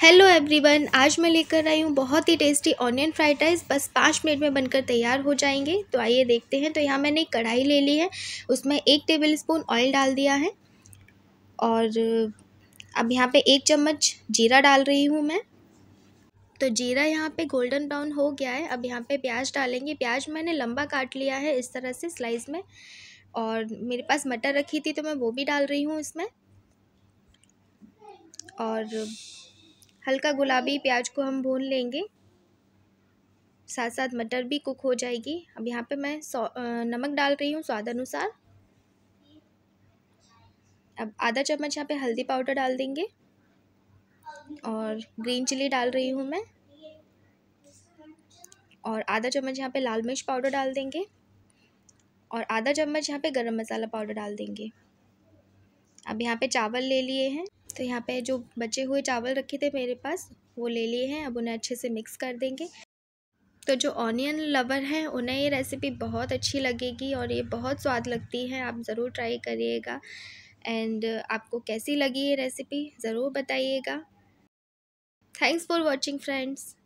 hello everyone आज मैं लेकर आई हूँ बहुत ही टेस्टी ऑनियन फ्राइड राइस बस पाँच मिनट में बनकर तैयार हो जाएंगे तो आइए देखते हैं तो यहाँ मैंने एक कढ़ाई ले ली है उसमें एक टेबल स्पून ऑयल डाल दिया है और अब यहाँ पे एक चम्मच जीरा डाल रही हूँ मैं तो जीरा यहाँ पे गोल्डन ब्राउन हो गया है अब यहाँ पर प्याज डालेंगे प्याज मैंने लंबा काट लिया है इस तरह से स्लाइस में और मेरे पास मटर रखी थी तो मैं वो भी डाल रही हूँ इसमें और हल्का गुलाबी प्याज को हम भून लेंगे साथ साथ मटर भी कुक हो जाएगी अब यहाँ पे मैं नमक डाल रही हूँ स्वाद अनुसार अब आधा चम्मच यहाँ पे हल्दी पाउडर डाल देंगे और ग्रीन चिली डाल रही हूँ मैं और आधा चम्मच यहाँ पे लाल मिर्च पाउडर डाल देंगे और आधा चम्मच यहाँ पे गरम मसाला पाउडर डाल देंगे अब यहाँ पे चावल ले लिए हैं तो यहाँ पे जो बचे हुए चावल रखे थे मेरे पास वो ले लिए हैं अब उन्हें अच्छे से मिक्स कर देंगे तो जो ऑनियन लवर हैं उन्हें ये रेसिपी बहुत अच्छी लगेगी और ये बहुत स्वाद लगती है आप ज़रूर ट्राई करिएगा एंड आपको कैसी लगी ये रेसिपी ज़रूर बताइएगा थैंक्स फॉर वॉचिंग फ्रेंड्स